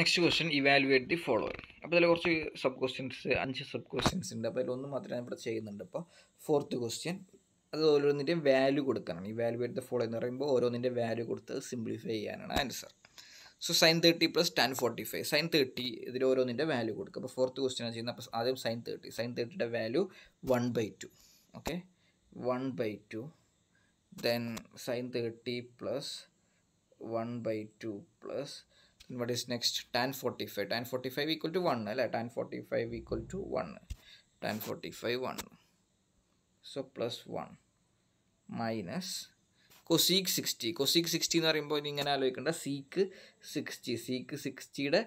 next question evaluate the following അപ്പോൾ അതിൽ കുറച്ച് സബ് ക്വസ്റ്റ്യൻസ് അഞ്ച് സബ് ക്വസ്റ്റ്യൻസ് ഉണ്ട് അപ്പോൾ അതിലൊന്നും മാത്രമേ ഞാൻ ഇവിടെ ചെയ്യുന്നുണ്ട് അപ്പോൾ ഫോർത്ത് ക്വസ്റ്റ്യൻ അത് ഓരോന്നിൻ്റെയും വാല്യൂ കൊടുക്കാനാണ് ഇവാലുവേറ്റ് ദി ഫോളോ എന്ന് പറയുമ്പോൾ ഓരോന്നിൻ്റെ വാല്യൂ കൊടുത്ത് സിംപ്ലിഫൈ ചെയ്യാനാണ് answer so sine thirty plus tan forty five sine thirty ഇതിൽ ഓരോന്നിൻ്റെ വാല്യൂ കൊടുക്കുക അപ്പോൾ ഫോർത്ത് ക്വസ്റ്റ്യൻ ചെയ്യുന്നത് അപ്പോൾ ആദ്യം സൈൻ തേർട്ടി സൈൻ തേർട്ടിയുടെ value one by two okay one by two then sine thirty plus one by two plus what is next tan 45 tan 45 equal to 1 അല്ലേ tan 45 equal to 1 tan 45 1 so plus 1 minus cosec sixty cosec sixty എന്ന് പറയുമ്പോൾ ഇങ്ങനെ ആലോചിക്കേണ്ട sec sixty sec സിക്സ്റ്റിയുടെ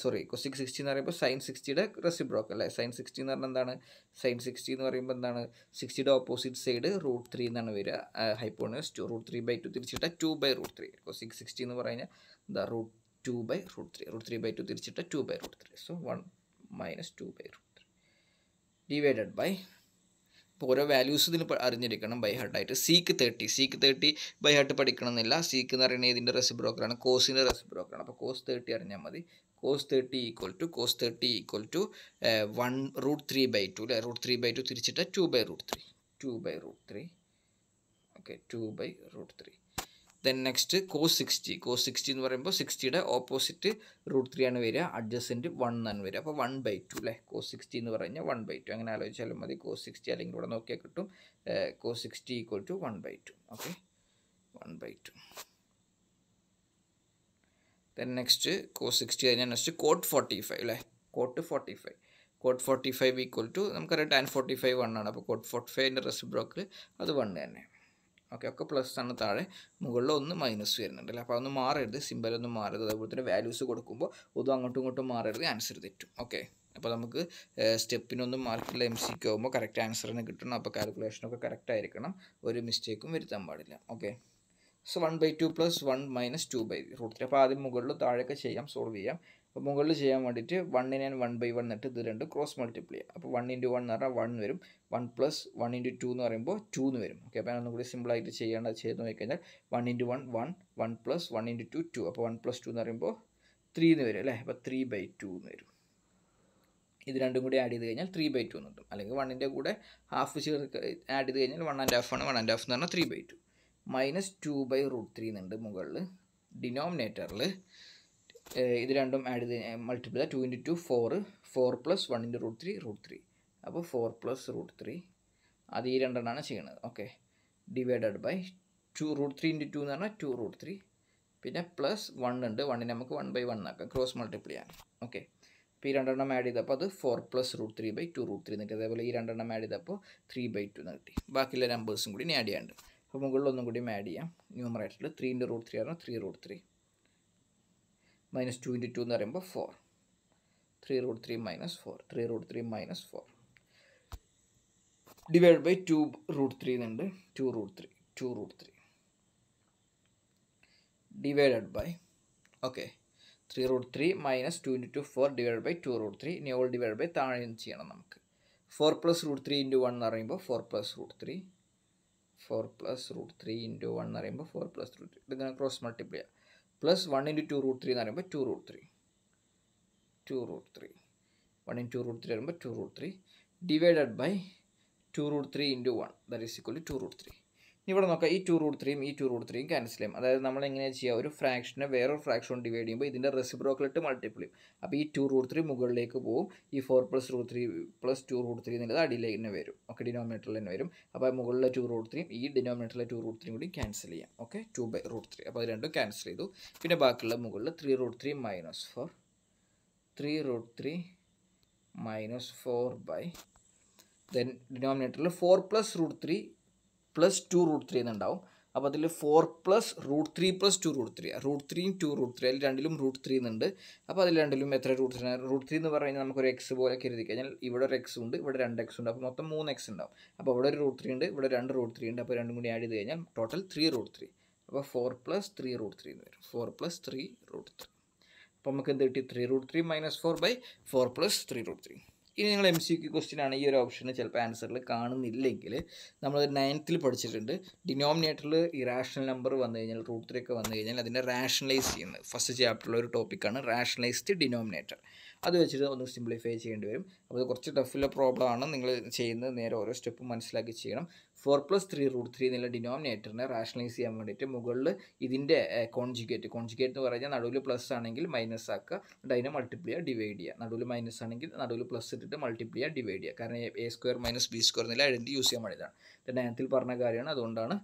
sorry cosec sixty എന്ന് പറയുമ്പോൾ sign സിക്സ്റ്റിയുടെ റെസിബ്രോക്ക് അല്ലേ sine sixty എന്ന് പറഞ്ഞാൽ എന്താണ് സൈൻ സിക്സ്റ്റി എന്ന് പറയുമ്പോൾ എന്താണ് സിക്സ്റ്റിയുടെ ഓപ്പോസിറ്റ് സൈഡ് റൂട്ട് ത്രീ എന്നാണ് വരിക hypotenuse two root three by two തിരിച്ചിട്ട two by root three cosec sixty എന്ന് പറഞ്ഞാൽ the root two by root three root three by two തിരിച്ചിട്ട് two by root three so one minus two by root three divided by ഇപ്പോൾ ഓരോ വാല്യൂസ് ഇതിന് അറിഞ്ഞിരിക്കണം by ഹാർട്ടായിട്ട് sec thirty sec thirty by heart പഠിക്കണമെന്നില്ല സീക്ക് എന്ന് പറയുന്നത് ഇതിൻ്റെ റെസ് ബ്രോക്കറാണ് കോസിൻ്റെ റെസ് ബ്രോക്കറാണ് അപ്പോൾ കോസ് തേർട്ടി അറിഞ്ഞാൽ മതി cos thirty equal to cos thirty equal to one root three by two അല്ലേ റൂട്ട് ത്രീ ബൈ ടു തിരിച്ചിട്ട് two by root three two by root three okay two by root three then next cos sixty cos sixty എന്ന് പറയുമ്പോൾ സിക്സ്റ്റിയുടെ opposite root three ആണ് വരിക adjacent one എന്നാണ് വരിക അപ്പോൾ one by two അല്ലേ cos sixty എന്ന് പറഞ്ഞാൽ വൺ ബൈ ടു അങ്ങനെ ആലോചിച്ചാലും മതി കോസ് സിക്സ്റ്റി അല്ലെങ്കിൽ ഇവിടെ നോക്കിയാൽ കിട്ടും cos sixty equal to one by two okay one by two then next cos sixty കഴിഞ്ഞാൽ നെക്സ്റ്റ് കോട്ട് ഫോർട്ടി ഫൈവ് അല്ലേ cot forty five cot forty five equal to നമുക്കറിയാം tan forty five one ആണ് അപ്പോൾ coat forty ഫൈവിൻ്റെ റെസിപ്രോക്കിൽ അത് one തന്നെ okay ഒക്കെ plus ആണ് താഴെ മുകളിൽ ഒന്ന് മൈനസ് വരുന്നുണ്ട് അല്ലേ അപ്പോൾ അതൊന്നും മാറരുത് സിമ്പലൊന്നും മാറരുത് അതുപോലെ തന്നെ വാല്യൂസ് കൊടുക്കുമ്പോൾ ഒന്നും അങ്ങോട്ടും ഇങ്ങോട്ടും മാറരുത് ആൻസർ തെറ്റും ഓക്കെ അപ്പോൾ നമുക്ക് സ്റ്റെപ്പിനൊന്നും മാർക്കില്ല എം സിക്ക് ആകുമ്പോൾ കറക്റ്റ് ആൻസർ തന്നെ കിട്ടണം അപ്പോൾ കാൽക്കുലേഷനൊക്കെ കറക്റ്റ് ആയിരിക്കണം ഒരു മിസ്റ്റേക്കും വരുത്താൻ പാടില്ല okay so one by two plus one minus two by root three അപ്പോൾ ആദ്യം മുകളിൽ താഴെയൊക്കെ ചെയ്യാം സോൾവ് ചെയ്യാം അപ്പോൾ മുകളിൽ ചെയ്യാൻ വേണ്ടിയിട്ട് വണ്ണിനെ വൺ ബൈ വൺ എന്നിട്ട് ഇത് രണ്ട് ക്രോസ് മൾട്ടിപ്ലൈ ചെയ്യാം അപ്പോൾ വൺ ഇൻറ്റു വൺ എന്ന് പറഞ്ഞാൽ വൺ വരും one plus one into two എന്ന് പറയുമ്പോൾ ടു എന്ന് വരും ഓക്കെ അപ്പോൾ ഞാൻ ഒന്നുകൂടി സിമ്പിളായിട്ട് ചെയ്യേണ്ട ചെയ്ത് നോക്കിക്കഴിഞ്ഞാൽ one into one one one plus one into two two അപ്പോൾ വൺ പ്ലസ് ടു എന്ന് പറയുമ്പോൾ ത്രീ എന്ന് വരും അല്ലേ അപ്പോൾ ത്രീ ബൈ ടു എന്ന് വരും ഇത് രണ്ടും കൂടി ആഡ് ചെയ്ത് കഴിഞ്ഞാൽ ത്രീ ബൈ ടു എന്ന് കിട്ടും അല്ലെങ്കിൽ വണ്ണിൻ്റെ കൂടെ ഹാഫ് ചേർക്ക് ആഡ് ചെയ്ത് കഴിഞ്ഞാൽ വൺ ആൻഡ് ഹാഫ് ആണ് വൺ ആൻഡ് ഹാഫ് എന്ന് പറഞ്ഞാൽ three by two minus two by root three എന്നുണ്ട് മുകളിൽ ഡിനോമിനേറ്ററിൽ ഇത് രണ്ടും ആഡ് ചെയ്ത് multiply two into two four four plus one into root three root three അപ്പോൾ ഫോർ പ്ലസ് റൂട്ട് ത്രീ അത് ഈ രണ്ടെണ്ണമാണ് ചെയ്യണത് okay divided by two root three into two എന്ന് പറഞ്ഞാൽ ടു റൂട്ട് ത്രീ പിന്നെ പ്ലസ് വൺ ഉണ്ട് വണ്ണിന് നമുക്ക് വൺ ബൈ വൺ ആക്കാം ക്രോസ് മൾട്ടിപ്ലൈ ആണ് ഓക്കെ ഇപ്പോൾ ഈ രണ്ടെണ്ണം ആഡ് ചെയ്തപ്പോൾ അത് four plus root three by two root three എന്ന് അതേപോലെ ഈ രണ്ടെണ്ണം ആഡ് ചെയ്തപ്പോൾ ത്രീ ബൈ ടു എന്ന് കിട്ടി ബാക്കിയുള്ള നമ്പേഴ്സും കൂടി ഇനി ആഡ് ചെയ്യാണ്ട് അപ്പോൾ മുകളിൽ ഒന്നും കൂടി ആഡ് ചെയ്യാം ന്യൂമറേറ്ററിൽ ത്രീ ഇൻറ്റു റൂട്ട് ത്രീ ആയിരുന്നു three root three minus two into two എന്ന് പറയുമ്പോൾ four three root three minus four three root three minus four divide by two root three എന്നുണ്ട് two root three two root three divided by okay three root three minus two into two four divide by two root three ഇനി all divide by താഴെ ചെയ്യണം നമുക്ക് four plus root three into one എന്ന് പറയുമ്പോൾ four plus root three four plus root three into one എന്ന് പറയുമ്പോൾ four plus root three ഇതിങ്ങനെ cross multiply ചെയ്യാം plus one into two root three എന്ന് പറയുമ്പോൾ two root three two root three one in root three വരുമ്പോൾ two root three divided by two root three into one that is equal to root three ഇവിടെ നോക്കാം ഈ to root ത്രീയും ഈ to root ത്രീയും cancel ചെയ്യും അതായത് നമ്മൾ എങ്ങനെയാണ് ചെയ്യുക ഒരു ഫ്രാക്ഷനെ വേറൊരു ഫ്രാക്ഷൻ ഡിവൈഡ് ചെയ്യുമ്പോൾ ഇതിൻ്റെ റെസിബ്രോക്കലിട്ട് മൾട്ടിപ്പിൾ ചെയ്യും അപ്പോൾ ഈ ടു റൂട്ട് ത്രീ മുകളിലേക്ക് പോകും ഈ four plus root three plus two root three എന്നുള്ളത് അടിയിലേക്ക് തന്നെ വരും ഓക്കെ ഡിനോമിനേറ്ററിൽ തന്നെ വരും അപ്പോൾ മുകളിലെ ടു റൂട്ട് ത്രീയും ഈ ഡിനോമിനേറ്ററിലെ ടു റൂട്ട് ത്രീയും കൂടി ക്യാൻസൽ ചെയ്യാം okay two by root three അപ്പോൾ അത് രണ്ടും ക്യാൻസൽ ചെയ്തു പിന്നെ ബാക്കിയുള്ള മുകളിൽ three root three minus four three root three minus four by then ഡിനോമിനേറ്ററിൽ four plus root three plus two root three എന്നുണ്ടാവും അപ്പോൾ അതിൽ four plus root three plus two root three root three two root three അതിൽ രണ്ടിലും root three എന്നുണ്ട് അപ്പോൾ അതിൽ രണ്ടിലും എത്ര റൂട്ട് ത്രീ റൂട്ട് ത്രീ എന്ന് പറഞ്ഞു കഴിഞ്ഞാൽ നമുക്കൊരു എക്സ് പോലെ കരുതി കഴിഞ്ഞാൽ ഇവിടെ ഒരു എക്സ് ഉണ്ട് ഇവിടെ രണ്ട് എക്സ് ഉണ്ട് അപ്പോൾ മൊത്തം മൂന്ന് എക്സ് ഉണ്ടാവും അപ്പോൾ ഇവിടെ ഒരു റൂട്ട് ത്രീ ഉണ്ട് ഇവിടെ രണ്ട് റൂട്ട് ത്രീ ഉണ്ട് അപ്പോൾ രണ്ടും കൂടി ആഡ് ചെയ്ത് കഴിഞ്ഞാൽ ടോട്ടൽ ത്രീ റൂട്ട് ത്രീ അപ്പോൾ four plus three root three എന്ന് വരും four plus three root three അപ്പോൾ നമുക്ക് എന്ത് കിട്ടി three root three minus four by four plus three root three ഇനി നിങ്ങൾ എം സി ക്യു ക്വസ്റ്റ്യൻ ആണ് ഈ ഒരു ഓപ്ഷന് ചിലപ്പോൾ ആൻസറിൽ കാണുന്നില്ലെങ്കിൽ നമ്മൾ നയൻത്തിൽ പഠിച്ചിട്ടുണ്ട് ഡിനോമിനേറ്ററിൽ ഇറാഷണൽ നമ്പർ വന്നു കഴിഞ്ഞാൽ റൂട്ട് ത്രീ ഒക്കെ വന്നു കഴിഞ്ഞാൽ അതിനെ റാഷണലൈസ് ചെയ്യുന്നത് ഫസ്റ്റ് ചാപ്റ്ററിലെ ഒരു ടോപ്പിക്കാണ് റാഷണലൈസ്ഡ് ഡിനോമിനേറ്റർ അത് വെച്ചിട്ട് ഒന്ന് സിംപ്ലിഫൈ ചെയ്യേണ്ടി വരും അപ്പോൾ കുറച്ച് ടഫുള്ള പ്രോബ്ലം ആണ് നിങ്ങൾ ചെയ്യുന്നത് നേരെ ഓരോ സ്റ്റെപ്പ് മനസ്സിലാക്കി ചെയ്യണം four plus three root three എന്നുള്ള ഡിനോമിനേറ്ററിനെ റാഷണലൈസ് ചെയ്യാൻ വേണ്ടിയിട്ട് മുകളിൽ ഇതിൻ്റെ കോൺജുഗേറ്റ് കോൺജുഗേറ്റ് എന്ന് പറഞ്ഞാൽ നടുവിൽ പ്ലസ് ആണെങ്കിൽ മൈനസ് ആക്കുക എന്നിട്ട് അതിനെ ചെയ്യുക ഡിവൈഡ് ചെയ്യുക നടുവിൽ മൈനസ് ആണെങ്കിൽ നടുവിൽ പ്ലസ് ഇട്ടിട്ട് ചെയ്യുക ഡിവൈഡ് ചെയ്യുക കാരണം A square minus B square എന്നുള്ള ഐഡൻറ്റി യൂസ് ചെയ്യാൻ വേണ്ടിയതാണ് നയനത്തിൽ പറഞ്ഞ കാര്യമാണ് അതുകൊണ്ടാണ്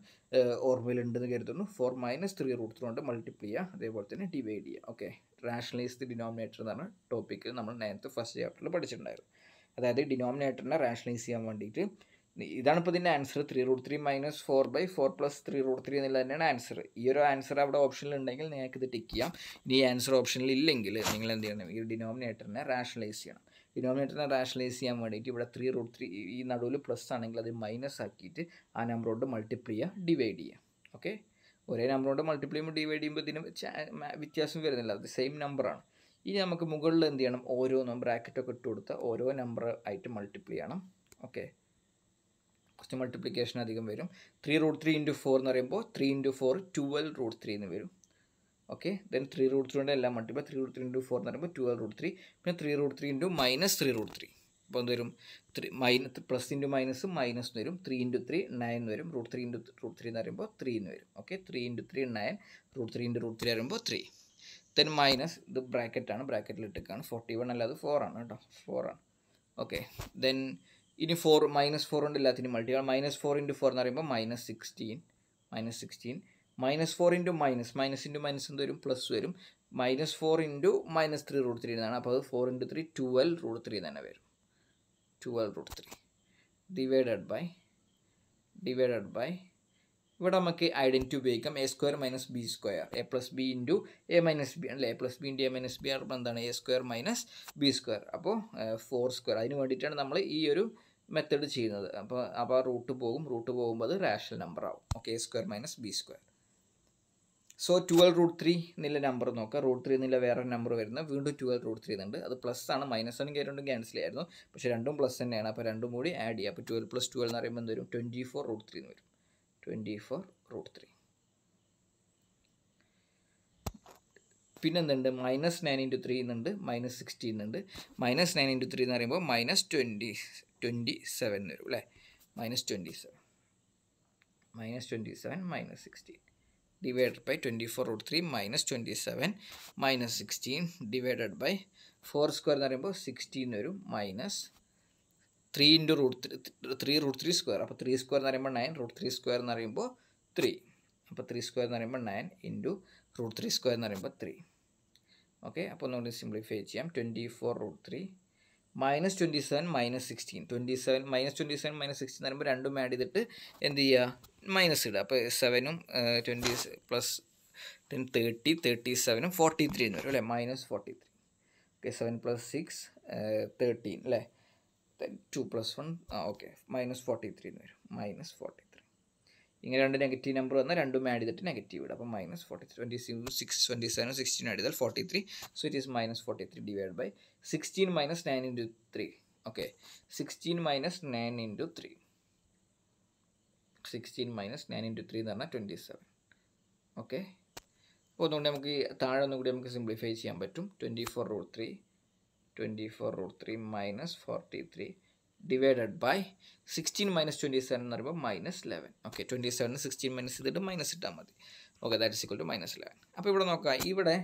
ഓർമ്മയിലുണ്ടെന്ന് കരുതുന്നു four minus three root three കൊണ്ട് മൾട്ടിപ്ലി ചെയ്യുക അതേപോലെ തന്നെ ഡിവൈഡ് ചെയ്യുക ഓക്കെ റാഷണലൈസ് ദി ഡിനോമിനേറ്റർ എന്നാണ് ടോപ്പിക്ക് നമ്മൾ നയൻത്ത് ഫസ്റ്റ് ചാപ്റ്ററിൽ പഠിച്ചിട്ടുണ്ടായിരുന്നു അതായത് ഡിനോമിനേറ്ററിനെ റാഷണലൈസ് ചെയ്യാൻ വേണ്ടിയിട്ട് ഇതാണ് ഇപ്പോൾ ഇതിൻ്റെ answer three root three minus four by four plus three root three എന്നുള്ളത് തന്നെയാണ് ആൻസർ ഈ ഒരു ആൻസർ അവിടെ ഓപ്ഷനിൽ ഉണ്ടെങ്കിൽ നിങ്ങൾക്ക് ഇത് ടിക്ക് ചെയ്യാം ഇനി ആൻസർ ഓപ്ഷനിൽ ഇല്ലെങ്കിൽ നിങ്ങൾ എന്ത് ചെയ്യണം ഈ ഡിനോമിനേറ്ററിനെ റാഷണലൈസ് ചെയ്യണം ഡിനോമിനേറ്ററിനെ റാഷണലൈസ് ചെയ്യാൻ വേണ്ടിയിട്ട് ഇവിടെ ത്രീ റൂട്ട് ത്രീ ഈ നടുവിൽ പ്ലസ് ആണെങ്കിൽ അത് മൈനസ് ആക്കിയിട്ട് ആ നമ്പറോട് മൾട്ടിപ്ലൈ ചെയ്യുക ഡിവൈഡ് ചെയ്യുക ഓക്കെ ഒരേ നമ്പറോട് മൾട്ടിപ്ലൈ ചെയ്യുമ്പോൾ ഡിവൈഡ് ചെയ്യുമ്പോൾ ഇതിന് വ്യത്യാസം വരുന്നില്ല അത് സെയിം നമ്പറാണ് ഇനി നമുക്ക് മുകളിൽ എന്ത് ചെയ്യണം ഓരോന്നും ബ്രാക്കറ്റൊക്കെ ഇട്ട് കൊടുത്ത് ഓരോ നമ്പർ ആയിട്ട് മൾട്ടിപ്ലൈ ചെയ്യണം ഓക്കെ കുറച്ച് മൾട്ടിപ്ലിക്കേഷൻ അധികം വരും three root three into four എന്ന് പറയുമ്പോൾ three into four twelve root three എന്ന് വരും okay then three root three ത്രീയുടെ എല്ലാം multiply three root three into four എന്ന് പറയുമ്പോൾ ട്വൽവ് റൂട്ട് ത്രീ പിന്നെ three root three into minus three root three അപ്പോൾ എന്ത് വരും three minus plus into minus minus എന്ന് വരും ത്രീ ഇൻറ്റു ത്രീ നയൻ എന്ന് വരും root three into root three എന്ന് പറയുമ്പോൾ ത്രീ എന്ന് വരും okay three into three nine root three into root three പറയുമ്പോൾ ത്രീ ദെൻ മൈനസ് ഇത് ബ്രാക്കറ്റാണ് ബ്രാക്കറ്റിൽ ഇട്ടേക്കാണ് ഫോർട്ടി വൺ അല്ലാതെ ഫോർ ആണ് കേട്ടോ ഫോർ ആണ് ഓക്കെ ദെൻ ഇനി ഫോർ മൈനസ് ഫോർ ഉണ്ട് എല്ലാത്തിനും multiply minus four into four എന്ന് പറയുമ്പോൾ minus sixteen minus sixteen minus four into minus minus into minus എന്ത് വരും പ്ലസ് വരും minus four into minus three root three എന്നാണ് അപ്പോൾ അത് four into three twelve root three തന്നെ വരും twelve root three divided by divided by ഇവിടെ നമുക്ക് ഐഡൻറ്റി ഉപയോഗിക്കാം A square minus B square A plus B into A minus B അല്ലേ A plus B into A minus B ആർപ്പം എന്താണ് A square minus B square അപ്പോൾ four square അതിന് വേണ്ടിയിട്ടാണ് നമ്മൾ ഈ ഒരു മെത്തേഡ് ചെയ്യുന്നത് അപ്പോൾ അപ്പോൾ റൂട്ട് പോകും റൂട്ട് പോകുമ്പോൾ അത് റാഷണൽ നമ്പർ ആവും okay A square minus B square so twelve root three എന്നുള്ള നമ്പർ നോക്കാം റൂട്ട് ത്രീ എന്നുള്ള വേറെ നമ്പർ വരുന്നത് വീണ്ടും ട്വൽവ് റൂട്ട് ത്രീ ഉണ്ട് അത് പ്ലസ് ആണ് മൈനസ് ആണ് കയറുണ്ടെങ്കിൽ ക്യാൻസൽ ആയിരുന്നു പക്ഷേ രണ്ടും പ്ലസ് തന്നെയാണ് അപ്പോൾ രണ്ടും കൂടി ആഡ് ചെയ്യുക അപ്പോൾ ട്വൽവ് പ്ലസ് ട്വൽവ് എന്ന് പറയുമ്പോൾ എന്ത് വരും ട്വൻറ്റി ഫോർ റൂട്ട് ത്രീ എന്ന് വരും ട്വൻറ്റി ഫോർ റൂട്ട് ത്രീ പിന്നെന്തുണ്ട് മൈനസ് നയൻ ഇൻറ്റു ത്രീ എന്നുണ്ട് മൈനസ് സിക്സ്റ്റീൻ ഉണ്ട് മൈനസ് നയൻ ഇൻറ്റു ത്രീ എന്ന് പറയുമ്പോൾ മൈനസ് ട്വൻറ്റി ട്വൻറ്റി സെവൻ വരും അല്ലേ minus twenty seven minus twenty seven minus sixteen by twenty four root three minus twenty seven minus sixteen divided by four square എന്ന് പറയുമ്പോൾ sixteen വരും minus three into root three root three square അപ്പോൾ three square എന്ന് പറയുമ്പോൾ nine root three square എന്ന് പറയുമ്പോൾ three അപ്പോൾ three square എന്ന് പറയുമ്പോൾ nine into root three square എന്ന് പറയുമ്പോൾ ത്രീ ഓക്കെ അപ്പോൾ ഒന്നുകൂടി സിംപ്ലിഫൈ ചെയ്യാം twenty four root three minus twenty seven minus sixteen twenty seven minus twenty seven minus sixteen എന്ന് പറയുമ്പോൾ രണ്ടും ആഡ് ചെയ്തിട്ട് എന്ത് ചെയ്യുക മൈനസ് ഇടുക അപ്പോൾ സെവനും twenty plus ten thirty thirty സെവനും ഫോർട്ടി ത്രീ എന്ന് വരും അല്ലേ minus forty three okay seven plus six thirteen അല്ലേ ടു പ്ലസ് വൺ ആ ഓക്കെ മൈനസ് ഫോർട്ടി ത്രീ എന്ന് വരും മൈനസ് ഫോർട്ടി ഇങ്ങനെ രണ്ട് നെഗറ്റീവ് നമ്പർ വന്നാൽ രണ്ടും ആഡ് ചെയ്തിട്ട് നെഗറ്റീവ് ഇടും അപ്പോൾ minus forty three twenty six twenty seven sixteen add ചെയ്താൽ forty three so it is minus forty three divide by sixteen minus nine into three okay sixteen minus nine into three sixteen minus nine into three എന്ന് പറഞ്ഞാൽ twenty seven okay അപ്പോൾ അതുകൊണ്ട് നമുക്ക് താഴെ ഒന്നും കൂടി നമുക്ക് സിംപ്ലിഫൈ ചെയ്യാൻ പറ്റും twenty four root three twenty four root three minus forty three divided by sixteen minus twenty seven എന്ന് പറയുമ്പോൾ minus eleven okay twenty seven sixteen minus ചെയ്തിട്ട് മൈനസ് ഇട്ടാൽ മതി okay that is equal to minus eleven അപ്പോൾ ഇവിടെ നോക്കുക ഇവിടെ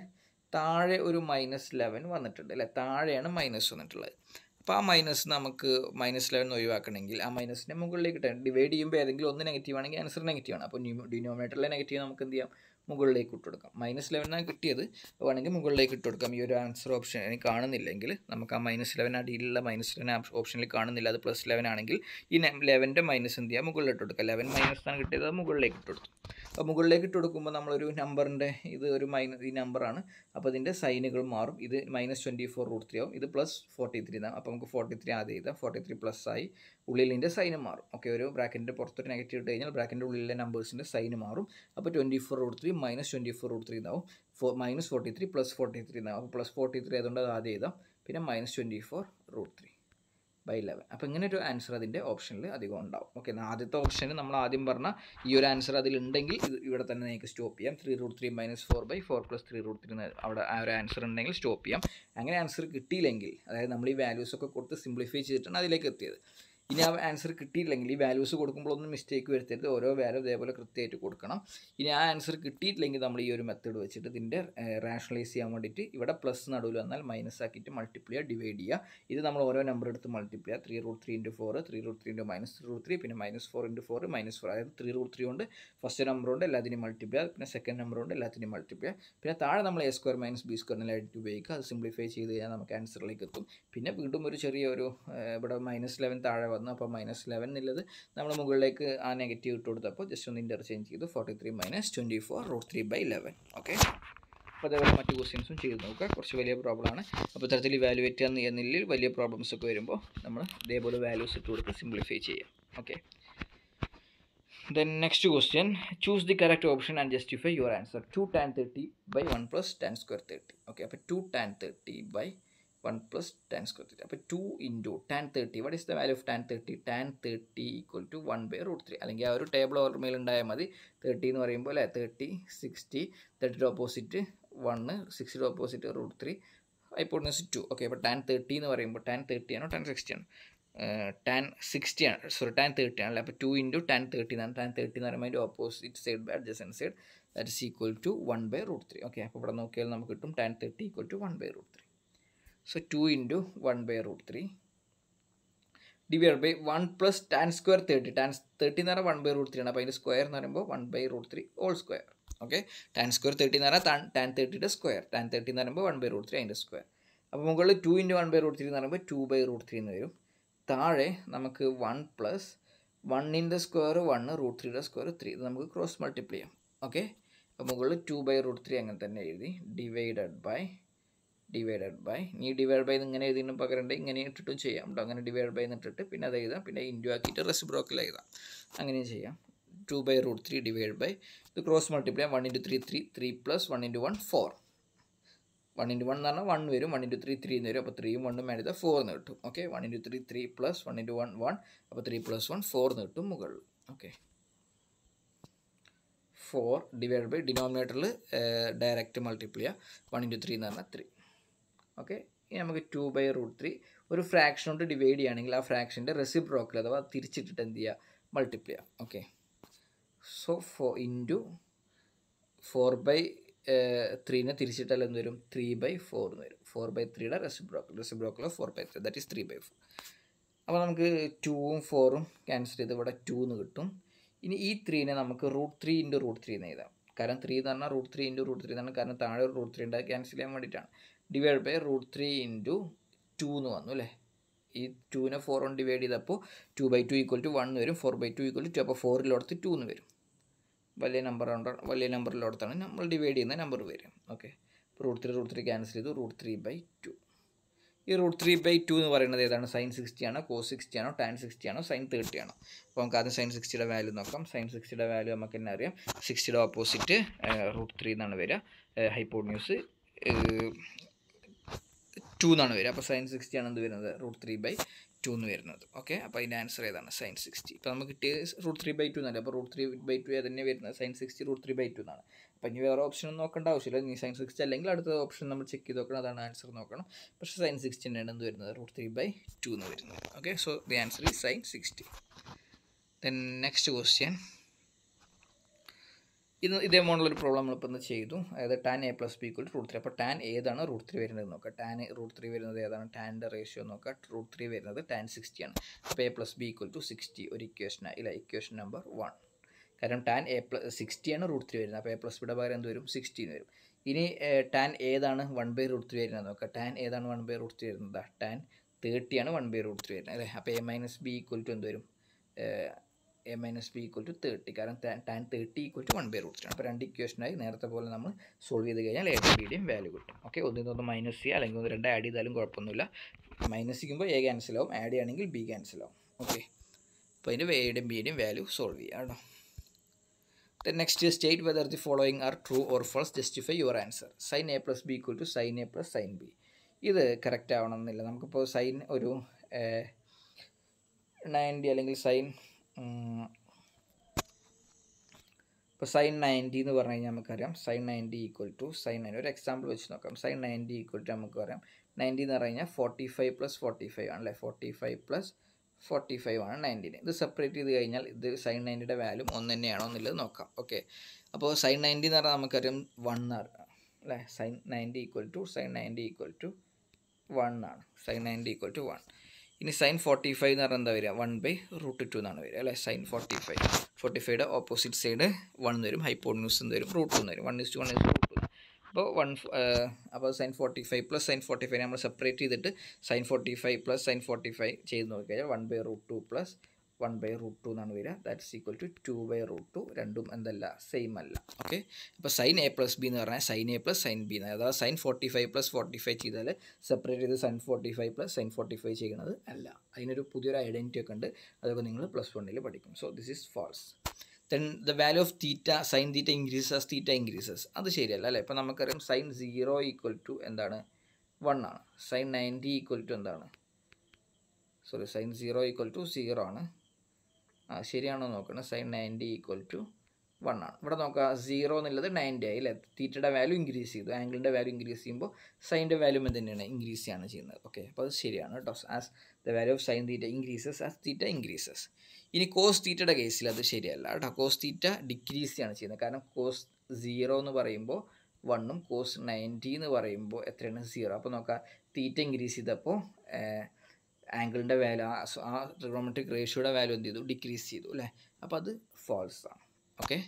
താഴെ ഒരു മൈനസ് ലെവൻ വന്നിട്ടുണ്ട് അല്ലേ താഴെയാണ് മൈനസ് വന്നിട്ടുള്ളത് അപ്പോൾ ആ മൈനസ് നമുക്ക് മൈനസ് ലെവൻ ഒഴിവാക്കണമെങ്കിൽ ആ മൈനസിൻ്റെ മുകളിലേക്ക് ഡിവൈഡ് ചെയ്യുമ്പോൾ ഏതെങ്കിലും ഒന്ന് നെഗറ്റീവ് ആണെങ്കിൽ ആൻസർ നെഗറ്റീവ് ആണ് അപ്പോൾ ഡിനോമിനേറ്ററിലെ നെഗറ്റീവ് നമുക്ക് എന്ത് ചെയ്യാം മുകളിലേക്ക് ഇട്ട് കൊടുക്കാം മൈനസ് ആണ് കിട്ടിയത് വേണമെങ്കിൽ മുകളിലേക്ക് ഇട്ട് കൊടുക്കാം ഈ ഒരു ആൻസർ ഓപ്ഷൻ എനിക്ക് കാണുന്നില്ലെങ്കിൽ നമുക്ക് ആ മൈനസ് ലെവൻ അടിയിലുള്ള മൈനസ് ലെവൻ ഓപ്ഷനിൽ കാണുന്നില്ല അത് പ്ലസ് ഇലവൻ ആണെങ്കിൽ ഈ ലെവൻ്റെ മൈനസ് എന്ത് ചെയ്യുക മുകളിലിട്ട് കൊടുക്കുക ലെവൻ മൈനസ് ആണ് കിട്ടിയത് അത് മുകളിലേക്ക് ഇട്ട് കൊടുത്തു അപ്പോൾ മുകളിലേക്ക് ഇട്ട് കൊടുക്കുമ്പോൾ നമ്മളൊരു നമ്പറിൻ്റെ ഇത് ഒരു മൈനസ് ഈ നമ്പറാണ് അപ്പോൾ അതിൻ്റെ സൈനുകൾ മാറും ഇത് minus twenty four root three ആവും ഇത് പ്ലസ് ഫോർട്ടി ത്രീ ആണ് അപ്പോൾ നമുക്ക് ഫോർട്ടി ത്രീ ആദ്യം ചെയ്താൽ ഫോർട്ടി ത്രീ പ്ലസ് ആയി ഉള്ളിലിൻ്റെ സൈന് മാറും ഓക്കെ ഒരു ബ്രാക്കറ്റിൻ്റെ പുറത്തൊരു നെഗറ്റീവ് ഇട്ട് കഴിഞ്ഞാൽ ബ്രാക്കറ്റിൻ്റെ ഉള്ളിലെ നമ്പേഴ്സിൻ്റെ സൈന് മാറും അപ്പോൾ twenty four root three minus twenty four root three എന്നാവും ഫോ minus forty three plus forty three എന്നാവും അപ്പോൾ പ്ലസ് ഫോർട്ടി ത്രീ അതുകൊണ്ട് അത് ആദ്യം എഴുതാം പിന്നെ minus twenty four root three by eleven അപ്പോൾ ഇങ്ങനെ ഒരു ആൻസർ അതിൻ്റെ ഓപ്ഷനിൽ അധികം ഉണ്ടാവും ഓക്കെ ആദ്യത്തെ ഓപ്ഷന് നമ്മൾ ആദ്യം പറഞ്ഞാൽ ഈ ഒരു ആൻസർ അതിലുണ്ടെങ്കിൽ ഇത് ഇവിടെ തന്നെ നിങ്ങൾക്ക് സ്റ്റോപ്പ് ചെയ്യാം three root three minus four by four plus three root three അവിടെ ആ ഒരു ആൻസർ ഉണ്ടെങ്കിൽ സ്റ്റോപ്പ് ചെയ്യാം അങ്ങനെ ആൻസർ കിട്ടിയില്ലെങ്കിൽ അതായത് നമ്മൾ ഈ വാല്യൂസൊക്കെ കൊടുത്ത് സിംപ്ലിഫൈ ചെയ്തിട്ടാണ് അതിലേക്ക് എത്തിയത് ഇനി ആ ആൻസർ കിട്ടിയിട്ടില്ലെങ്കിൽ ഈ വാല്യൂസ് കൊടുക്കുമ്പോഴൊന്നും മിസ്റ്റേക്ക് വരുത്തരുത് ഓരോ വാല്യൂ ഇതേപോലെ കൃത്യമായിട്ട് കൊടുക്കണം ഇനി ആ ആൻസർ കിട്ടിയിട്ടില്ലെങ്കിൽ നമ്മൾ ഈ ഒരു മെത്തേഡ് വെച്ചിട്ട് ഇതിൻ്റെ റാഷണലൈസ് ചെയ്യാൻ വേണ്ടിയിട്ട് ഇവിടെ പ്ലസ് നടുവിൽ വന്നാൽ മൈനസ് ആക്കിയിട്ട് മൾട്ടിപ്ലൈ ഡിവൈഡ് ചെയ്യുക ഇത് നമ്മൾ ഓരോ നമ്പർ എടുത്ത് multiply three root three into four three root three into minus root three പിന്നെ minus four into four minus four അതായത് ത്രീ റൂട്ട് ത്രീ കൊണ്ട് ഫസ്റ്റ് നമ്പർ ഉണ്ട് എല്ലാത്തിനും മൾട്ടിപ്ലൈ പിന്നെ സെക്കൻഡ് നമ്പർ ഉണ്ട് എല്ലാത്തിനും മൾട്ടിപ്ലൈ പിന്നെ താഴെ നമ്മൾ A square minus B square എല്ലായിട്ട് ഉപയോഗിക്കുക അത് സിംപ്ലിഫൈ ചെയ്ത് കഴിഞ്ഞാൽ നമുക്ക് ആൻസറിലേക്ക് എത്തും പിന്നെ വീണ്ടും ഒരു ചെറിയ ഒരു ഇവിടെ മൈനസ് ലെവൻ താഴെ വന്നു അപ്പോൾ മൈനസ് ലെവൻ എന്നുള്ളത് നമ്മൾ മുകളിലേക്ക് ആ നെഗറ്റീവ് ഇട്ട് കൊടുത്തപ്പോൾ ജസ്റ്റ് ഒന്ന് ഇൻ്റർചേഞ്ച് ചെയ്തു forty three minus twenty four root three by eleven okay അപ്പോൾ അതേപോലെ മറ്റു ക്വസ്റ്റ്യൻസും ചെയ്ത് നോക്കുക കുറച്ച് വലിയ പ്രോബ്ലമാണ് അപ്പോൾ ഇത്തരത്തിൽ വാലുവേറ്റ് എന്നതിൽ വലിയ പ്രോബ്ലംസ് ഒക്കെ വരുമ്പോൾ നമ്മൾ ഇതേപോലെ വാല്യൂസ് ഇട്ട് കൊടുത്ത് സിംപ്ലിഫൈ ചെയ്യാം okay then next question choose the correct option and justify your answer two tan thirty by one plus tan square thirty okay അപ്പോൾ two tan thirty by one plus tan square theta അപ്പോൾ two into tan thirty what is the value of tan thirty tan thirty equal to one by root three അല്ലെങ്കിൽ ആ ഒരു table ഓർമ്മയിൽ ഉണ്ടായാൽ മതി thirty എന്ന് പറയുമ്പോൾ അല്ലേ തേർട്ടി സിക്സ്റ്റി തേർട്ടിയുടെ ഓപ്പോസിറ്റ് വണ്ണ് സിക്സ്റ്റിയുടെ opposite root three hypotenuse two okay അപ്പോൾ ടെൻ തേർട്ടി എന്ന് പറയുമ്പോൾ ടെൻ തേർട്ടി ആണോ ടെൻ സിക്സ്റ്റി ആണ് ടെൻ സിക്സ്റ്റി ആണ് സോറി ടെൻ തേർട്ടി ആണല്ലോ അപ്പോൾ ടു ഇൻറ്റു ടെൻ തേർട്ടി എന്നാണ് ടെൻ തേർട്ടി എന്ന് പറയുമ്പോൾ അതിൻ്റെ opposite side by adjacent side that is equal to one by root three okay അപ്പോൾ ഇവിടെ നോക്കിയാൽ നമുക്ക് കിട്ടും tan thirty equal to one by root three So two into one by root three divide by one plus tan square thirty tan thirty എന്ന് പറഞ്ഞാൽ one by root three ആണ് അപ്പോൾ അതിൻ്റെ സ്ക്വയർ എന്ന് പറയുമ്പോൾ one by root three whole square okay tan square thirty എന്ന് പറഞ്ഞാൽ tan തേർട്ടിയുടെ സ്ക്വയർ ടാൻ തേർട്ടി എന്ന് പറയുമ്പോൾ വൺ ബൈ റൂട്ട് ത്രീ അതിൻ്റെ സ്ക്വയർ അപ്പോൾ മുകളിൽ two into one by root three എന്ന് പറയുമ്പോൾ ടു ബൈ റൂട്ട് ത്രീ എന്ന് വരും താഴെ നമുക്ക് വൺ പ്ലസ് വണ്ണിൻ്റെ സ്ക്വയർ വൺ റൂട്ട് ത്രീയുടെ സ്ക്വയർ ത്രീ ഇത് നമുക്ക് ക്രോസ് മൾട്ടിപ്ലൈ ചെയ്യാം ഓക്കെ അപ്പോൾ മുകളിൽ ടു ബൈ റൂട്ട് ത്രീ അങ്ങനെ തന്നെ എഴുതി ഡിവൈഡഡ് ബൈ ഡിവൈഡഡ് ബൈ ഇനി ഡിവൈഡ് ബൈ ഇങ്ങനെ എഴുതിയിട്ടും പകരണ്ട് ഇങ്ങനെ ഇട്ടിട്ടും ചെയ്യാം കേട്ടോ അങ്ങനെ ഡിവൈഡ് ബൈ എന്നിട്ടിട്ട് പിന്നെ അത് എഴുതാം പിന്നെ ഇൻഡു ആക്കിയിട്ട് റെസ് ബ്രോക്കിൽ എഴുതാം അങ്ങനെയും ചെയ്യാം two by root three divide by ഇത് cross multiply one into three three three plus one into one four one into one എന്ന് പറഞ്ഞാൽ വൺ വരും വൺ ഇൻറ്റു ത്രീ ത്രീ എന്ന് വരും അപ്പോൾ ത്രീയും വണ്ണും ആഡ് ചെയ്താൽ ഫോർ എന്ന് കിട്ടും okay one into three three plus one into one one അപ്പോൾ ത്രീ പ്ലസ് വൺ ഫോർ എന്ന് കിട്ടും മുകളിൽ ഓക്കെ ഫോർ ഡിവൈഡ് ബൈ ഡിനോമിനേറ്ററിൽ direct multiply one into three എന്ന് പറഞ്ഞാൽ ത്രീ ഓക്കെ നമുക്ക് ടു ബൈ റൂട്ട് ത്രീ ഒരു ഫ്രാക്ഷൻ കൊണ്ട് ഡിവൈഡ് ചെയ്യുകയാണെങ്കിൽ ആ ഫ്രാക്ഷൻ്റെ റെസിപ്രോക്കൽ അഥവാ തിരിച്ചിട്ടിട്ട് എന്ത് ചെയ്യുക മൾട്ടിപ്ലൈ ചെയ്യുക okay so four into four by ത്രീനെ തിരിച്ചിട്ടാൽ എന്ത് വരും ത്രീ ബൈ ഫോർ എന്ന് വരും ഫോർ ബൈ ത്രീയുടെ reciprocal reciprocal four by three that is three by four അപ്പോൾ നമുക്ക് ടൂവും ഫോറും ക്യാൻസൽ ചെയ്ത് ഇവിടെ ടു എന്ന് കിട്ടും ഇനി ഈ ത്രീനെ നമുക്ക് root three into root three എന്ന് എഴുതാം കാരണം ത്രീ എന്ന് പറഞ്ഞാൽ root three into root three എന്നാണ് കാരണം താഴെ ഒരു റൂട്ട് ത്രീ ഉണ്ടാകാൻ ക്യാൻസൽ ചെയ്യാൻ വേണ്ടിയിട്ടാണ് divide by root three into two എന്ന് വന്നു അല്ലേ ഈ ടുവിനെ ഫോർ കൊണ്ട് ഡിവൈഡ് ചെയ്തപ്പോൾ two by two equal to one എന്ന് വരും four by two equal to അപ്പോൾ ഫോറിലോടത്ത് ടു എന്ന് വരും വലിയ നമ്പർ വലിയ നമ്പറിലോടത്താണ് നമ്മൾ ഡിവൈഡ് ചെയ്യുന്ന നമ്പർ വരും okay root three root three cancel ചെയ്തു റൂട്ട് ത്രീ ബൈ ടു ഈ റൂട്ട് ത്രീ ബൈ ടു എന്ന് പറയുന്നത് ഏതാണ് സൈൻ സിക്സ്റ്റി ആണോ കോസ് സിക്സ്റ്റി ആണോ ടാൻ സിക്സ്റ്റി ആണോ സൈൻ തേർട്ടി ആണോ അപ്പോൾ നമുക്ക് ആദ്യം സൈൻ സിക്സ്റ്റിയുടെ വാല്യൂ നോക്കാം സൈൻ സിക്സ്റ്റിയുടെ വാല്യൂ നമുക്ക് തന്നെ അറിയാം സിക്സ്റ്റിയുടെ ഓപ്പോസിറ്റ് റൂട്ട് ത്രീ എന്നാണ് വരിക ഹൈപ്പോഡ്ന്യൂസ് ടു എന്നാണ് വരിക അപ്പോൾ സയൻ സിക്സ്റ്റി ആണ് എന്ത് വരുന്നത് റൂട്ട് ത്രീ ബൈ ടു എന്ന് വരുന്നത് ഓക്കെ അപ്പോൾ അതിൻ്റെ ആൻസർ ഏതാണ് സയൻ സിക്സ്റ്റി അപ്പോൾ നമുക്ക് കിട്ടിയത് റൂട്ട് ത്രീ ബൈ ടു എന്നല്ല അപ്പോൾ റൂട്ട് ത്രീ ബൈ ടു തന്നെ വരുന്നത് sine sixty root three by two എന്നാണ് അപ്പോൾ ഇനി വേറെ ഓപ്ഷൻ ഒന്നും നോക്കേണ്ട ആവശ്യമില്ല നീ സയൻ സിക്സ്റ്റി അല്ലെങ്കിൽ അടുത്ത ഓപ്ഷൻ നമ്മൾ ചെക്ക് ചെയ്ത് നോക്കണം അതാണ് ആൻസർ നോക്കണം പക്ഷേ സൈൻ സിക്സ്റ്റീൻ്റെ എന്ത് വരുന്നത് റൂട്ട് ത്രീ ബൈ ടു എന്ന് വരുന്നത് okay so the answer is sine sixty then next question ഇന്ന് ഇതേ മോഡലൊരു പ്രോബ്ലം നമ്മളിപ്പോൾ ഇന്ന് ചെയ്തു അതായത് tan A plus B equal root three അപ്പോൾ ടാൻ ഏതാണ് റൂട്ട് ത്രീ വരുന്നത് നോക്കാം ടാൻ റൂട്ട് ത്രീ വരുന്നത് ഏതാണ് ടാൻ്റെ റേഷ്യോ നോക്കാം റൂട്ട് ത്രീ വരുന്നത് ടാൻ സിക്സ്റ്റി ആണ് അപ്പോൾ A plus B equal to sixty ഒരു ഇക്വേഷൻ ഇല്ല ഇക്വേഷൻ നമ്പർ വൺ കാരണം ടാൻ എ പ്ലസ് സിക്സ്റ്റിയാണ് റൂട്ട് ത്രീ വരുന്നത് അപ്പോൾ എ പ്ലസ് ബിയുടെ പകരം എന്ത് വരും സിക്സ്റ്റീന്ന് വരും ഇനി ടാൻ ഏതാണ് വൺ ബൈ റൂട്ട് ത്രീ വരുന്നത് നോക്കുക ടാൻ ഏതാണ് വൺ ബൈ റൂട്ട് ത്രീ വരുന്നത് ടാൻ തേർട്ടിയാണ് വൺ ബൈ റൂട്ട് ത്രീ വരുന്നത് അല്ലേ അപ്പോൾ A minus B equal to എന്ത് വരും A minus B equal to thirty കാരണം tan thirty equal to one by root അപ്പോൾ രണ്ട് ഇക്വേഷനായി നേരത്തെ പോലെ നമ്മൾ സോൾവ് ചെയ്ത് കഴിഞ്ഞാൽ എ ഡിയും വാല്യൂ കിട്ടും ഓക്കെ ഒന്നിൽ നിന്ന് മൈനസ് ചെയ്യുക അല്ലെങ്കിൽ ഒന്ന് രണ്ട് ആഡ് ചെയ്താലും കുഴപ്പമൊന്നുമില്ല മൈനസ് ചെയ്യുമ്പോൾ എ ക്യാൻസൽ ആവും ആഡ് ചെയ്യുകയാണെങ്കിൽ ബി ക്യാൻസൽ ആവും ഓക്കെ അപ്പോൾ അതിൻ്റെ എയുടെയും ബിയുടെയും വാല്യൂ സോൾവ് ചെയ്യുക കേട്ടോ then next state whether the following are true or false justify your answer sine A plus B equal to sine A plus sine B ഇത് കറക്റ്റ് ആവണമെന്നില്ല നമുക്കിപ്പോൾ സൈൻ ഒരു നയൻറ്റി അല്ലെങ്കിൽ സൈൻ ഇപ്പോൾ സൈൻ നയൻറ്റി എന്ന് പറഞ്ഞു കഴിഞ്ഞാൽ നമുക്കറിയാം sine ninety equal to sine nine ഒരു എക്സാമ്പിൾ വെച്ച് നോക്കാം സൈൻ നയൻറ്റി ഈക്വൽ ടു നമുക്ക് പറയാം നയൻറ്റി എന്ന് പറഞ്ഞു കഴിഞ്ഞാൽ forty five plus forty five ആണ് അല്ലേ forty five plus forty five ആണ് നയൻറ്റീന് ഇത് സെപ്പറേറ്റ് ചെയ്ത് കഴിഞ്ഞാൽ ഇത് സൈൻ നയൻറ്റിയുടെ വാല്യൂ ഒന്ന് തന്നെയാണോ എന്നുള്ളത് നോക്കാം ഓക്കെ അപ്പോൾ സൈൻ നയൻറ്റി എന്ന് പറഞ്ഞാൽ നമുക്കറിയാം വൺ ആണ് അല്ലേ sine ninety equal to sine ninety equal to one ആണ് sine ninety equal to one ഇനി സൈൻ ഫോർട്ടി ഫൈവ് എന്ന് പറഞ്ഞാൽ എന്താ വരിക വൺ ബൈ റൂട്ട് ടു എന്നാണ് വരിക അല്ലേ sine forty five forty five opposite side one എന്ന് വരും ഹൈപ്പോഡ്ന്യൂസ് എന്ന് വരും റൂട്ട് എന്ന് വരും one is to one is root അപ്പോൾ വൺ അപ്പോൾ sine forty five plus sine forty five നമ്മൾ സെപ്പറേറ്റ് ചെയ്തിട്ട് sine forty five plus sine forty five ചെയ്ത് നോക്കിക്കഴിഞ്ഞാൽ one by root two plus one by root two എന്നാണ് വരിക that is equal to two by root two രണ്ടും എന്തല്ല same അല്ല okay ഇപ്പോൾ സൈൻ എ പ്ലസ് ബി എന്ന് പറഞ്ഞാൽ sine A plus sine B എന്ന് അതായത് sine forty five plus forty five ചെയ്താൽ സെപ്പറേറ്റ് ചെയ്ത് sine forty five plus sine forty five ചെയ്യുന്നത് അല്ല അതിനൊരു പുതിയൊരു ഐഡൻറ്റി ഒക്കെ ഉണ്ട് അതൊക്കെ നിങ്ങൾ പ്ലസ് വണ്ണിൽ പഠിക്കും so this is false then the value of theta sine theta increases theta increases അത് ശരിയല്ല അല്ലേ ഇപ്പോൾ നമുക്കറിയാം സൈൻ സീറോ ഈക്വൽ ടു എന്താണ് വൺ ആണ് സൈൻ നയൻറ്റി ഈക്വൽ ടു എന്താണ് sorry sine zero equal to zero ആണ് ശരിയാണോ നോക്കണം sine ninety equal to one ആണ് ഇവിടെ നോക്കുക സീറോ എന്നുള്ളത് നയൻറ്റി ആയി അല്ലേ തീറ്റയുടെ വാല്യൂ ഇൻക്രീസ് ചെയ്തു ആംഗിളിൻ്റെ വാല്യൂ ഇൻക്രീസ് ചെയ്യുമ്പോൾ സൈൻ്റെ വാല്യൂ തന്നെയാണ് ഇൻക്രീസ് ചെയ്യാണ് ചെയ്യുന്നത് ഓക്കെ അപ്പോൾ അത് ശരിയാണ് കേട്ടോ as the value of sine theta increases as theta increases ഇനി കോസ് തീറ്റയുടെ കേസിൽ അത് ശരിയല്ല കേട്ടോ കോസ് തീറ്റ ഡിക്രീസ് ചെയ്യാണ് ചെയ്യുന്നത് കാരണം കോസ് സീറോ എന്ന് പറയുമ്പോൾ വണ്ണും കോസ് നയൻറ്റി എന്ന് പറയുമ്പോൾ എത്രയാണ് സീറോ അപ്പോൾ നോക്കുക തീറ്റ ഇൻക്രീസ് ചെയ്തപ്പോൾ ആംഗിളിൻ്റെ വാല്യൂ ആ ആ ട്രിഗണോമെട്രിക് റേഷ്യോയുടെ വാല്യൂ എന്ത് ചെയ്തു ഡിക്രീസ് ചെയ്തു അല്ലേ അപ്പോൾ അത് ഫോൾസ് ആണ് okay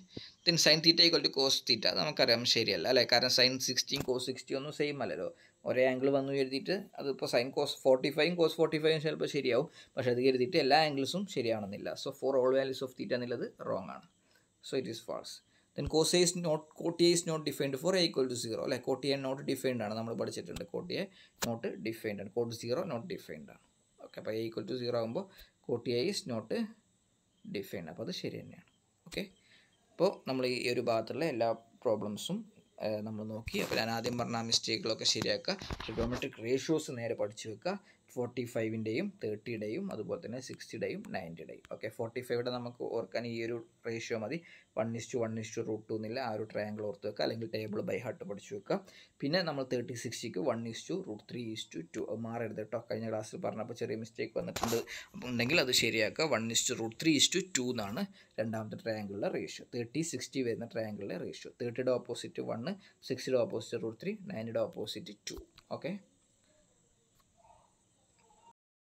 then sine theta equal to cos theta അത് നമുക്കറിയാം ശരിയല്ല അല്ലേ കാരണം സൈൻ സിക്സ്റ്റീൻ കോസ് സിക്സ്റ്റി ഒന്നും സെയിം അല്ലല്ലോ ഒരേ ആംഗിൾ വന്നു എഴുതിയിട്ട് അതിപ്പോൾ സൈൻ കോസ് ഫോർട്ടി ഫൈവും കോസ് ഫോർട്ടി ഫൈവും ചിലപ്പോൾ ശരിയാവും പക്ഷേ അത് എഴുതിയിട്ട് എല്ലാ ആംഗിൾസും ശരിയാണെന്നില്ല so for all values of theta എന്നുള്ളത് റോങ് ആണ് so it is false then cos A is not cot A is not defined for A equal to zero അല്ലെ കോട്ടിയെ നോട്ട് ഡിഫൈൻഡ് ആണ് നമ്മൾ പഠിച്ചിട്ടുണ്ട് കോട്ടിയെ നോട്ട് ഡിഫൈൻഡ് ആണ് cot zero not defined okay ഓക്കെ അപ്പോൾ A equal to zero ആകുമ്പോൾ I is not define അപ്പോൾ അത് ശരി തന്നെയാണ് ഓക്കെ അപ്പോൾ നമ്മൾ ഈ ഒരു ഭാഗത്തുള്ള എല്ലാ പ്രോബ്ലംസും നമ്മൾ നോക്കി അപ്പോൾ ഞാൻ ആദ്യം പറഞ്ഞ മിസ്റ്റേക്കുകളൊക്കെ ശരിയാക്കുക ട്രിഗോമെട്രിക് റേഷ്യോസ് നേരെ പഠിച്ചു വെക്കുക ഫോർട്ടി ഫൈവിൻ്റെയും തേർട്ടിയുടെയും അതുപോലെ തന്നെ സിക്സ്റ്റിയുടെയും നയൻറ്റിയുടെയും ഓക്കെ ഫോർട്ടി ഫൈവിടെ നമുക്ക് ഓർക്കാൻ ഈ ഒരു റേഷ്യോ മതി one is to one is to root two എന്നില്ല ആ ഒരു ട്രയാങ്കിൾ ഓർത്ത് വെക്കുക അല്ലെങ്കിൽ ടേബിൾ ബൈ ഹാർട്ട് പഠിച്ചു വെക്കുക പിന്നെ നമ്മൾ തേർട്ടി സിക്സ്റ്റിക്ക് one is to root three is to two മാറരുത് കേട്ടോ കഴിഞ്ഞ ക്ലാസ്സിൽ പറഞ്ഞപ്പോൾ ചെറിയ മിസ്റ്റേക്ക് വന്നിട്ടുണ്ട് ഉണ്ടെങ്കിൽ അത് ശരിയാക്കുക one is to root three is to two എന്നാണ് രണ്ടാമത്തെ ട്രയാങ്കിളിലെ റേഷ്യോ തേർട്ടി സിക്സ്റ്റി വരുന്ന ട്രയാങ്കിളിലെ റേഷ്യോ തേർട്ടിയുടെ ഓപ്പോസിറ്റ് വൺ സിക്സ്റ്റിയുടെ ഓപ്പോസിറ്റ് റൂട്ട് ത്രീ നയൻറ്റിയുടെ ഓപ്പോസിറ്റ് ടു ഓക്കെ